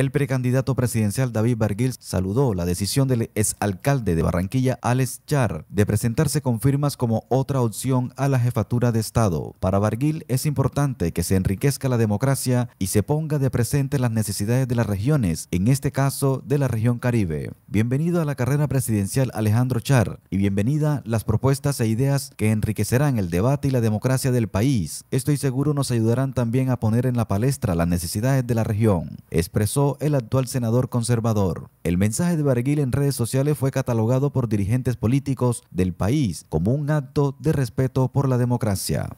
El precandidato presidencial David Barguil saludó la decisión del exalcalde de Barranquilla, Alex Char, de presentarse con firmas como otra opción a la jefatura de Estado. Para Barguil es importante que se enriquezca la democracia y se ponga de presente las necesidades de las regiones, en este caso de la región Caribe. Bienvenido a la carrera presidencial Alejandro Char y bienvenida las propuestas e ideas que enriquecerán el debate y la democracia del país. Estoy seguro nos ayudarán también a poner en la palestra las necesidades de la región, expresó el actual senador conservador. El mensaje de Barguil en redes sociales fue catalogado por dirigentes políticos del país como un acto de respeto por la democracia.